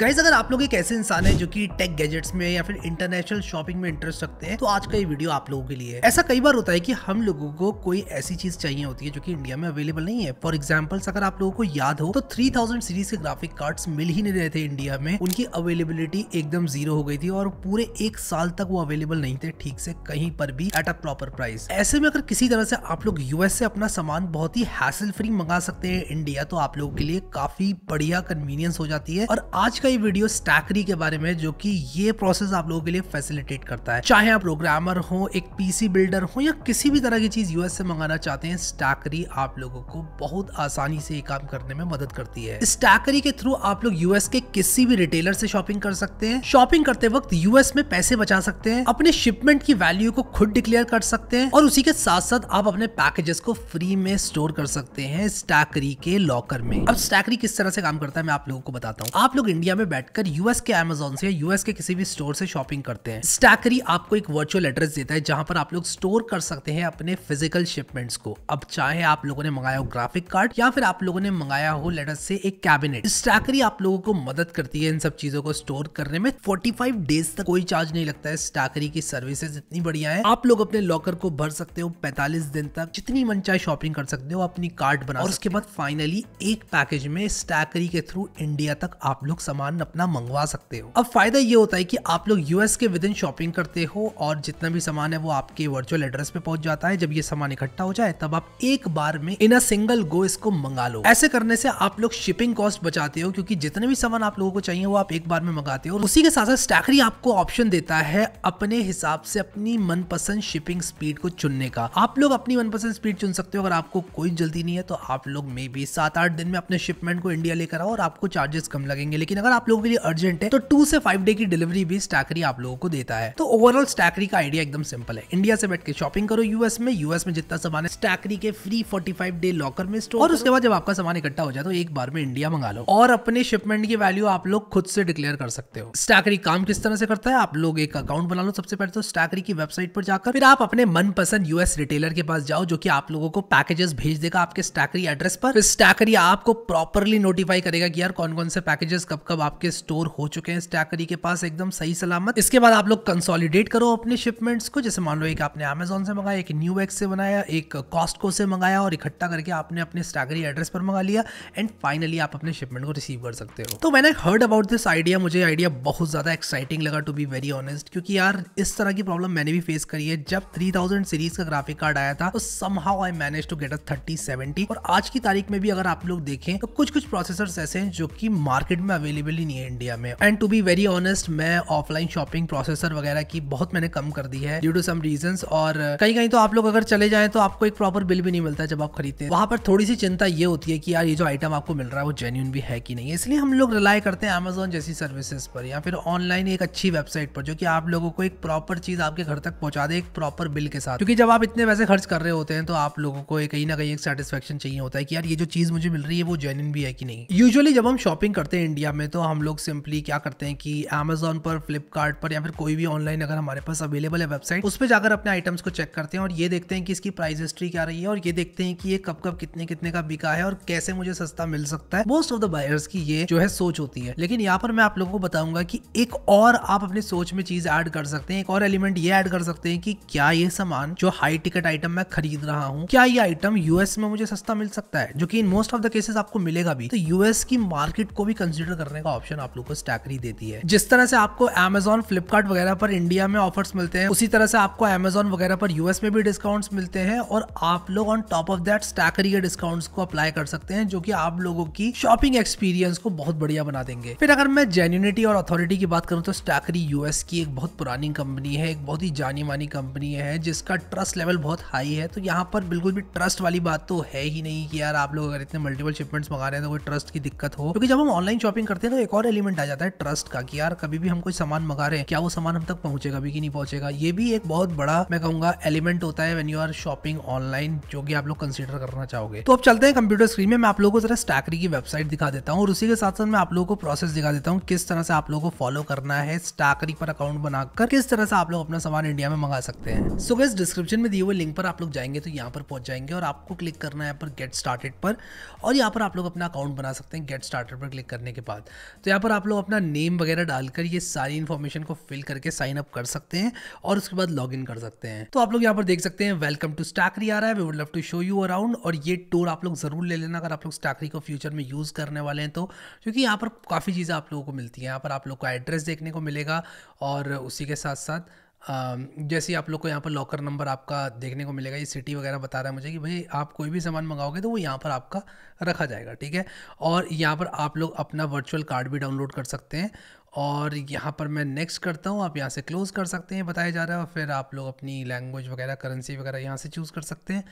guys अगर आप लोग एक ऐसे इंसान है जो कि टेक गैजेट्स में या फिर इंटरनेशनल शॉपिंग में इंटरेस्ट रखते हैं तो आज का ये वीडियो आप लोगों के लिए है ऐसा कई बार होता है कि हम लोगों को कोई ऐसी चीज चाहिए होती है जो कि इंडिया में अवेलेबल नहीं है फॉर एग्जाम्पल्स अगर आप लोगों को याद हो तो 3000 सीरीज के ग्राफिक कार्ड्स मिल ही नहीं रहे थे इंडिया में उनकी अवेलेबिलिटी एकदम जीरो हो गई थी और पूरे एक साल तक वो अवेलेबल नहीं थे ठीक से कहीं पर भी एट अ प्रॉपर प्राइस ऐसे में अगर किसी तरह से आप लोग यूएस से अपना सामान बहुत ही हैसल फ्री मंगा सकते हैं इंडिया तो आप लोगों के लिए काफी बढ़िया कन्वीनियंस हो जाती है और आज का का ये वीडियो स्टैकरी के बारे में जो कि ये प्रोसेस आप लोगों के लिए फैसिलिटेट करता है चाहे आप प्रोग्रामर हो एक पीसी बिल्डर हो या किसी भी तरह की चीज यूएस से मंगाना चाहते हैं स्टैकरी आप लोगों को बहुत आसानी से ये काम करने में मदद करती है स्टैकरी के थ्रू आप लोग यूएस के किसी भी रिटेलर से शॉपिंग कर सकते हैं शॉपिंग करते वक्त यूएस में पैसे बचा सकते हैं अपने शिपमेंट की वैल्यू को खुद डिक्लेयर कर सकते हैं और उसी के साथ साथ आप अपने पैकेजेस को फ्री में स्टोर कर सकते हैं स्टैकरी के लॉकर में अब स्टैकरी किस तरह से काम करता है मैं आप लोगों को बताता हूँ आप लोग इंडिया इंडिया में बैठकर यूएस के अमेजोन से यूएस के किसी भी स्टोर से शॉपिंग करते हैं स्टैकरी आपको एक वर्चुअल एड्रेस देता है जहां पर आप लोग स्टोर कर सकते हैं अपने फिजिकल शिपमेंट्स को अब चाहे आप लोगों ने मंगाया हो ग्राफिक कार्ड या फिर आप लोगों ने मंगाया हो लेटर से एक कैबिनेट स्टैकरी आप लोगों को मदद करती है इन सब चीजों को स्टोर करने में फोर्टी डेज तक कोई चार्ज नहीं लगता है स्टैकरी की सर्विसेज इतनी बढ़िया है आप लोग अपने लॉकर को भर सकते हो पैतालीस दिन तक जितनी मन चाहे शॉपिंग कर सकते हो अपनी कार्ड बना और उसके बाद फाइनली एक पैकेज में स्टैकरी के थ्रू इंडिया तक आप लोग समान सामान अपना मंगवा सकते हो अब फायदा ये होता है कि आप लोग यूएस के विद इन शॉपिंग करते हो और जितना भी सामान है वो आपके वर्चुअल एड्रेस पे पहुंच जाता है जब ये सामान इकट्ठा हो जाए तब आप एक बार में इन अ सिंगल गो इसको मंगा लो ऐसे करने से आप लोग शिपिंग कॉस्ट बचाते हो क्योंकि जितने भी सामान आप लोगों को चाहिए वो आप एक बार में मंगाते हो और उसी के साथ साथ स्टैकरी आपको ऑप्शन देता है अपने हिसाब से अपनी मनपसंद शिपिंग स्पीड को चुनने का आप लोग अपनी मनपसंद स्पीड चुन सकते हो अगर आपको कोई जल्दी नहीं है तो आप लोग मे बी सात आठ दिन में अपने शिपमेंट को इंडिया लेकर आओ और आपको चार्जेस कम लगेंगे लेकिन अगर आप लोगों के लिए अर्जेंट है तो टू से फाइव डे की डिलीवरी भी स्टैकरी आप लोगों को देता है तो ओवरऑल स्टैकरी का आइडिया एकदम सिंपल है इंडिया से बैठ के शॉपिंग करो यूएस में यूएस में जितना सामान है स्टैकरी के फ्री फोर्टी डे लॉकर में स्टोर और उसके बाद जब आपका सामान इकट्ठा हो जाए तो एक बार में इंडिया मंगा लो और अपने शिपमेंट की वैल्यू आप लोग खुद से डिक्लेयर कर सकते हो स्टैकरी काम किस तरह से करता है आप लोग एक अकाउंट बना लो सबसे पहले तो स्टैकरी की वेबसाइट पर जाकर फिर आप अपने मनपसंद यूएस रिटेलर के पास जाओ जो कि आप लोगों को पैकेजेस भेज देगा आपके स्टैकरी एड्रेस पर फिर स्टैकरी आपको प्रॉपरली नोटिफाई करेगा कि यार कौन कौन से पैकेजेस कब कब आपके स्टोर हो चुके हैं स्टैकरी के पास एकदम सही सलामत इसके बाद आप लोग कंसोलिडेट करो अपने शिपमेंट्स को जैसे मान लो एक आपने अमेजोन से मंगाया एक न्यू एक्स से बनाया एक कॉस्टको से मंगाया और इकट्ठा करके आपने अपने स्टैकरी एड्रेस पर मंगा लिया एंड फाइनली आप अपने शिपमेंट को रिसीव कर सकते हो तो मैंने हर्ड अबाउट दिस आइडिया मुझे आइडिया बहुत ज़्यादा एक्साइटिंग लगा टू बी वेरी ऑनेस्ट क्योंकि यार इस तरह की प्रॉब्लम मैंने भी फेस करी है जब थ्री सीरीज का ग्राफिक कार्ड आया था तो somehow I manage to get a thirty और आज की तारीख में भी अगर आप लोग देखें तो कुछ कुछ प्रोसेसर ऐसे हैं जो कि मार्केट में अवेलेबल अवेलेबल ही नहीं है इंडिया में and to be very honest मैं ऑफलाइन शॉपिंग प्रोसेसर वगैरह की बहुत मैंने कम कर दी है ड्यू टू सम रीजन और uh, कहीं कहीं तो आप लोग अगर चले जाए तो आपको एक प्रॉपर बिल भी नहीं मिलता जब आप खरीदते हैं वहां पर थोड़ी सी चिंता ये होती है कि यार ये जो आइटम आपको मिल रहा है वो जेन्यून भी है कि नहीं इसलिए हम लोग रिलाई करते हैं अमेजोन जैसी सर्विसेज पर या फिर ऑनलाइन एक अच्छी वेबसाइट पर जो कि आप लोगों को एक प्रॉपर चीज आपके घर तक पहुंचा दे एक प्रॉपर बिल के साथ क्योंकि जब आप इतने पैसे खर्च कर रहे होते हैं तो आप लोगों को कहीं ना कहीं एक सेटिस्फेक्शन चाहिए होता है कि यार ये जो चीज मुझे मिल रही है वो जेन्यून भी है कि नहीं यूजली जब हम शॉपिंग करते हैं इंडिया में तो तो हम लोग सिंपली क्या करते हैं कि अमेजोन पर फ्लिपकार्ट पर या फिर कोई भी ऑनलाइन अगर हमारे पास अवेलेबल है वेबसाइट उस पर जाकर अपने आइटम्स को चेक करते हैं और ये देखते हैं कि इसकी प्राइस हिस्ट्री क्या रही है और ये देखते हैं कि ये कब कब कितने कितने का बिका है और कैसे मुझे सस्ता मिल सकता है मोस्ट ऑफ द बायर्स की ये जो है सोच होती है लेकिन यहाँ पर मैं आप लोगों को बताऊंगा कि एक और आप अपनी सोच में चीज ऐड कर सकते हैं एक और एलिमेंट ये ऐड कर सकते हैं कि क्या ये सामान जो हाई टिकट आइटम मैं खरीद रहा हूँ क्या ये आइटम यूएस में मुझे सस्ता मिल सकता है जो कि in most of the cases आपको मिलेगा भी तो यूएस की मार्केट को भी कंसिडर करने का का ऑप्शन आप लोग को स्टैकरी देती है जिस तरह से आपको अमेजोन फ्लिपकार्ट वगैरह पर इंडिया में ऑफर्स मिलते हैं उसी तरह से आपको अमेजोन वगैरह पर यूएस में भी डिस्काउंट्स मिलते हैं और आप लोग on top of that Stackry के डिस्काउंट्स को अप्लाई कर सकते हैं जो कि आप लोगों की शॉपिंग एक्सपीरियंस को बहुत बढ़िया बना देंगे फिर अगर मैं जेन्यूनिटी और अथॉरिटी की बात करूँ तो स्टैकरी यूएस की एक बहुत पुरानी कंपनी है एक बहुत ही जानी मानी कंपनी है जिसका ट्रस्ट लेवल बहुत हाई है तो यहाँ पर बिल्कुल भी ट्रस्ट वाली बात तो है ही नहीं कि यार आप लोग अगर इतने मल्टीपल शिपमेंट्स मंगा रहे हैं तो कोई ट्रस्ट की दिक्कत हो क्योंकि जब हम ऑनलाइन शॉपिंग करते हैं तो में एक और एलिमेंट आ जाता है ट्रस्ट का कि यार कभी भी हम कोई सामान मंगा रहे हैं क्या वो सामान हम तक पहुंचेगा भी कि नहीं पहुंचेगा ये भी एक बहुत बड़ा मैं कहूंगा एलिमेंट होता है when you are shopping online जो कि आप लोग कंसिडर करना चाहोगे तो अब चलते हैं कंप्यूटर स्क्रीन में मैं आप लोगों को जरा स्टैकरी की वेबसाइट दिखा देता हूँ और उसी के साथ साथ मैं आप लोगों को प्रोसेस दिखा देता हूँ किस तरह से आप लोगों को फॉलो करना है स्टैकरी पर अकाउंट बनाकर किस तरह से आप लोग अपना सामान इंडिया में मंगा सकते हैं सो गैस डिस्क्रिप्शन में दिए हुए लिंक पर आप लोग जाएंगे तो यहाँ पर पहुंच जाएंगे और आपको क्लिक करना है यहाँ पर गेट स्टार्टेड पर और यहाँ पर आप लोग अपना अकाउंट बना सकते हैं गेट स्टार्टेड पर क्लिक करने के बाद तो यहाँ पर आप लोग अपना नेम वगैरह डालकर ये सारी इन्फॉर्मेशन को फिल करके साइन अप कर सकते हैं और उसके बाद लॉग इन कर सकते हैं तो आप लोग यहाँ पर देख सकते हैं वेलकम टू स्टाकरी आ रहा है we would love to show you around और ये टूर आप लोग ज़रूर ले लेना अगर आप लोग स्टाकरी को फ्यूचर में यूज़ करने वाले हैं तो क्योंकि यहाँ पर काफ़ी चीज़ें आप लोगों को मिलती हैं यहाँ पर आप लोग को एड्रेस देखने को मिलेगा और उसी के साथ साथ जैसे आप लोग को यहाँ पर लॉकर नंबर आपका देखने को मिलेगा ये सिटी वगैरह बता रहा है मुझे कि भाई आप कोई भी सामान मंगाओगे तो वो यहाँ पर आपका रखा जाएगा ठीक है और यहाँ पर आप लोग अपना वर्चुअल कार्ड भी डाउनलोड कर सकते हैं और यहाँ पर मैं नेक्स्ट करता हूँ आप यहाँ से क्लोज़ कर सकते हैं बताया जा रहा है और फिर आप लोग अपनी लैंग्वेज वगैरह करेंसी वगैरह यहाँ से चूज़ कर सकते हैं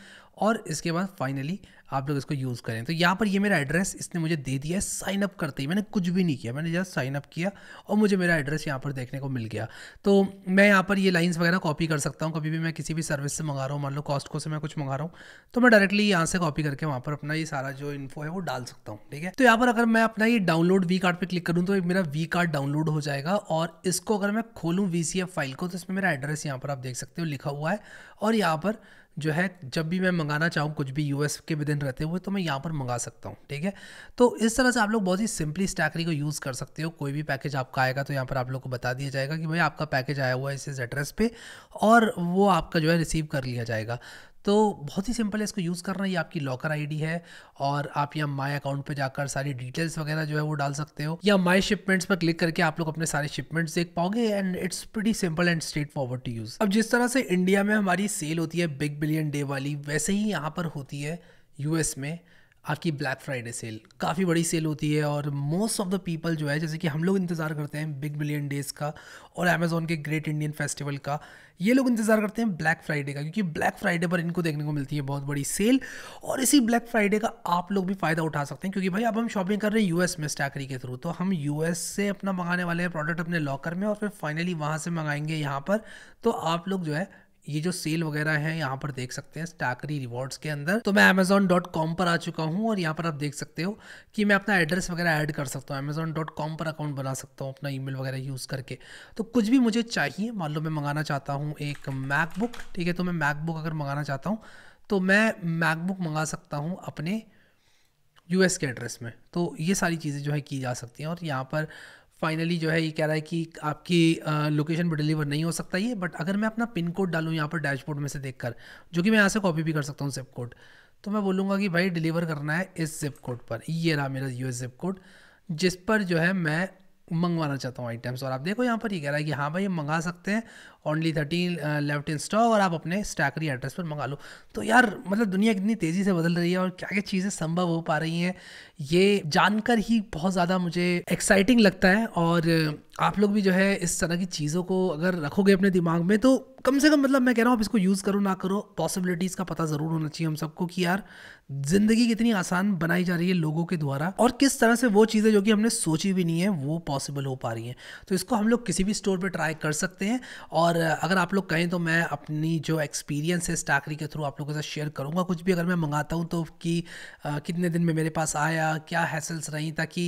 और इसके बाद फाइनली आप लोग इसको यूज़ करें तो यहाँ पर ये मेरा एड्रेस इसने मुझे दे दिया है साइन अप करते ही मैंने कुछ भी नहीं किया मैंने जस्ट साइन अप किया और मुझे मेरा एड्रेस यहाँ पर देखने को मिल गया तो मैं यहाँ पर ये लाइन्स वगैरह कॉपी कर सकता हूँ कभी भी मैं किसी भी सर्विस से मंगा रहा हूँ मान लो कॉस्टको से मैं कुछ मंगा रहा हूँ तो मैं डायरेक्टली यहाँ से कॉपी करके वहाँ पर अपना ये सारा जो इन्फो है वो डाल सकता हूँ ठीक है तो यहाँ पर अगर मैं अपना ये डाउनलोड वी कार्ड पर क्लिक करूँ तो मेरा वी कार्ड डाउन डाउनलोड हो जाएगा और इसको अगर मैं खोलूँ वी फाइल को तो इसमें मेरा एड्रेस यहाँ पर आप देख सकते हो लिखा हुआ है और यहाँ पर जो है जब भी मैं मंगाना चाहूँ कुछ भी यूएस के विदिन रहते हुए तो मैं यहाँ पर मंगा सकता हूँ ठीक है तो इस तरह से आप लोग बहुत ही सिंपली स्टैकरी को यूज़ कर सकते हो कोई भी पैकेज आपका आएगा तो यहाँ पर आप लोग को बता दिया जाएगा कि भाई आपका पैकेज आया हुआ है इस एड्रेस पे और वो आपका जो है रिसीव कर लिया जाएगा तो बहुत ही सिंपल है इसको यूज़ करना ये आपकी लॉकर आईडी है और आप यहाँ माई अकाउंट पे जाकर सारी डिटेल्स वगैरह जो है वो डाल सकते हो या माई शिपमेंट्स पर क्लिक करके आप लोग अपने सारे शिपमेंट्स देख पाओगे and it's pretty simple and straightforward to use अब जिस तरह से इंडिया में हमारी सेल होती है बिग बिलियन डे वाली वैसे ही यहाँ पर होती है यूएस में आपकी ब्लैक फ्राइडे सेल काफ़ी बड़ी सेल होती है और मोस्ट ऑफ द पीपल जो है जैसे कि हम लोग इंतज़ार करते हैं बिग बिलियन डेज़ का और अमेजोन के ग्रेट इंडियन फेस्टिवल का ये लोग इंतज़ार करते हैं ब्लैक फ्राइडे का क्योंकि ब्लैक फ्राइडे पर इनको देखने को मिलती है बहुत बड़ी सेल और इसी ब्लैक फ्राइडे का आप लोग भी फ़ायदा उठा सकते हैं क्योंकि भाई अब हम शॉपिंग कर रहे हैं यूएस में स्टैकरी के थ्रू तो हम यूएस से अपना मंगाने वाले हैं प्रोडक्ट अपने लॉकर में और फिर फाइनली वहाँ से मंगाएंगे यहाँ पर तो आप लोग जो है ये जो सेल वगैरह है यहाँ पर देख सकते हैं स्टाकरी रिवॉर्ड्स के अंदर तो मैं अमेजोन डॉट कॉम पर आ चुका हूँ और यहाँ पर आप देख सकते हो कि मैं अपना एड्रेस वगैरह ऐड कर सकता हूँ अमेजोन डॉट कॉम पर अकाउंट बना सकता हूँ अपना ईमेल वगैरह यूज़ करके तो कुछ भी मुझे चाहिए मान लो मैं मंगाना चाहता हूँ एक मैकबुक ठीक है तो मैं मैकबुक अगर मंगाना चाहता हूँ तो मैं मैकबुक मंगा सकता हूँ अपने यूएस के एड्रेस में तो ये सारी चीज़ें जो है की जा सकती हैं और यहाँ पर फाइनली जो है ये कह रहा है कि आपकी लोकेशन पर डिलीवर नहीं हो सकता ये बट अगर मैं अपना पिन कोड डालूँ यहाँ पर डैशबोर्ड में से देख कर जो कि मैं यहाँ से कॉपी भी कर सकता हूँ जिप कोड तो मैं बोलूँगा कि भाई डिलीवर करना है इस जिप कोड पर ये रहा मेरा यू एस जिप कोड जिस पर जो है मैं मंगवाना चाहता हूँ आइटम्स और आप देखो यहाँ पर ये यह कह रहा है कि हाँ भाई हम मंगा सकते हैं only thirteen left in stock और आप अपने स्टैकरी एड्रेस पर मंगा लो तो यार मतलब दुनिया कितनी तेज़ी से बदल रही है और क्या क्या चीज़ें संभव हो पा रही हैं ये जानकर ही बहुत ज़्यादा मुझे एक्साइटिंग लगता है और आप लोग भी जो है इस तरह की चीज़ों को अगर रखोगे अपने दिमाग में तो कम से कम मतलब मैं कह रहा हूँ आप इसको यूज़ करो ना करो पॉसिबिलिटीज़ का पता ज़रूर होना चाहिए हम सबको कि यार ज़िंदगी कितनी आसान बनाई जा रही है लोगों के द्वारा और किस तरह से वो चीज़ें जो कि हमने सोची भी नहीं है वो पॉसिबल हो पा रही हैं तो इसको हम लोग किसी भी स्टोर पर ट्राई कर सकते हैं और अगर आप लोग कहें तो मैं अपनी जो एक्सपीरियंस है इस टाकरी के थ्रू आप लोगों के साथ शेयर करूँगा कुछ भी अगर मैं मंगाता हूँ तो कि कितने दिन में मेरे पास आया आया क्या हैसल्स रहीं ताकि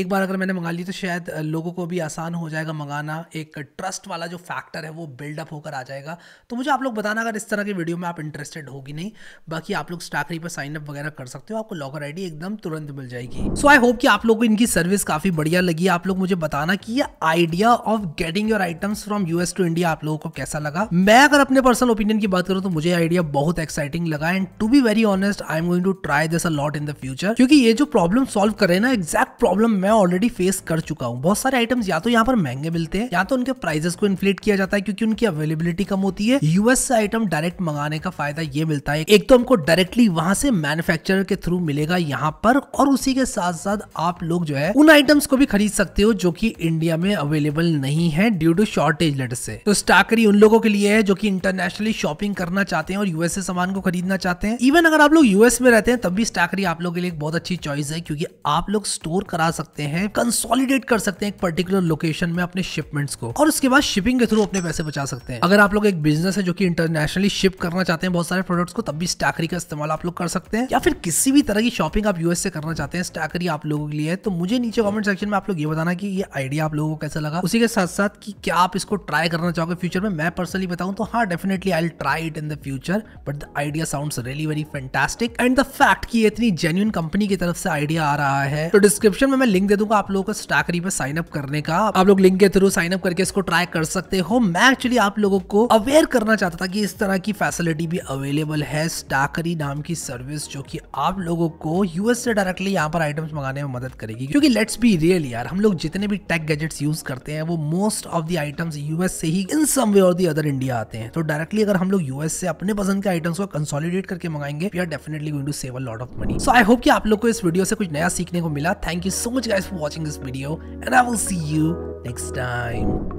एक बार अगर मैंने मंगा ली तो शायद लोगों को भी आसान हो जाएगा मंगाना एक ट्रस्ट वाला जो फैक्टर है वो बिल्डअप होकर आ जाएगा तो मुझे आप लोग बताना अगर इस तरह की वीडियो में आप इंटरेस्टेड होगी नहीं बाकी आप लोग स्टाकरी पर साइनअप वगैरह कर सकते हो आपको लॉकर आई एकदम तुरंत मिल जाएगी सो आई होप कि आप लोग को इनकी सर्विस काफ़ी बढ़िया लगी आप लोग मुझे बताना कि ये idea of getting your items from US to India आप लोगों को कैसा लगा मैं अगर अपने पर्सनल ओपिनियन की बात करूँ तो मुझे आइडिया बहुत एक्साइटिंग लगा and to be very honest I am going to try this a lot in the future क्योंकि ये जो प्रॉब्लम सॉल्व कर रहे हैं ना एग्जैक्ट प्रॉब्लम मैं ऑलरेडी फेस कर चुका हूँ बहुत सारे आइटम्स या तो यहाँ पर महंगे मिलते हैं या तो उनके प्राइजेस को इन्फ्लेट किया जाता है क्योंकि उनकी अवेलेबिलिटी कम होती है यूएस से आइटम डायरेक्ट मंगाने का फायदा ये मिलता है एक तो हमको डायरेक्टली वहां से मैन्युफैक्चरर के थ्रू मिलेगा यहाँ पर और उसी के साथ साथ आप लोग जो है उन आइटम्स को भी खरीद सकते हो जो की इंडिया में अवेलेबल नहीं है ड्यू टू शॉर्टेज लेट से तो स्टाकरी उन लोगों के लिए है जो की इंटरनेशनली शॉपिंग करना चाहते हैं और यूएस से सामान को खरीदना चाहते हैं इवन अगर आप लोग यूएस में रहते हैं तब भी स्टाकरी आप लोग के लिए बहुत अच्छा अच्छी चॉइस है क्योंकि आप लोग स्टोर करा सकते हैं कंसोलिडेट कर सकते हैं एक पर्टिकुलर लोकेशन में अपने शिपमेंट्स को और उसके बाद शिपिंग के थ्रू अपने पैसे बचा सकते हैं अगर आप लोग एक बिजनेस है जो कि इंटरनेशनली शिप करना चाहते हैं बहुत सारे प्रोडक्ट्स को तब भी स्टैकरी का इस्तेमाल आप लोग कर सकते हैं या फिर किसी भी तरह की शॉपिंग आप यूएस से करना चाहते हैं स्टैकरी आप लोगों के लिए है तो मुझे नीचे कमेंट सेक्शन में आप लोग ये बताना कि ये आइडिया आप लोगों को कैसा लगा उसी के साथ साथ कि क्या आप इसको ट्राई करना चाहोगे फ्यूचर में मैं पर्सनली बताऊं तो हाँ definitely I try it in the future but the idea sound really very fantastic and the fact कि इतनी जेन्यून कंपनी के की तरफ से आइडिया आ रहा है तो डिस्क्रिप्शन में मैं लिंक दे दूंगा आप लोगों को स्टाकरी में साइन अप करने का आप लोग लिंक के थ्रू साइन अप करके इसको ट्राई कर सकते हो मैं एक्चुअली आप लोगों को अवेयर करना चाहता था कि इस तरह की फैसिलिटी भी अवेलेबल है स्टाकरी नाम की सर्विस जो की आप लोगों को यूएस से डायरेक्टली यहाँ पर आइटम्स मंगाने में मदद करेगी क्योंकि लेट्स बी रियल यार हम लोग जितने भी टेक गैजेट्स यूज करते हैं वो most of the items US से ही इन सम वे और दी अदर इंडिया आते हैं तो डायरेक्टली अगर हम लोग यूएस से अपने पसंद के आइटम्स को कंसोलिडेट करके मंगाएंगे we are definitely going to save a lot of money so I hope कि आप लोग को आपको इस वीडियो से कुछ नया सीखने को मिला thank you so much guys for watching this video and I will see you next time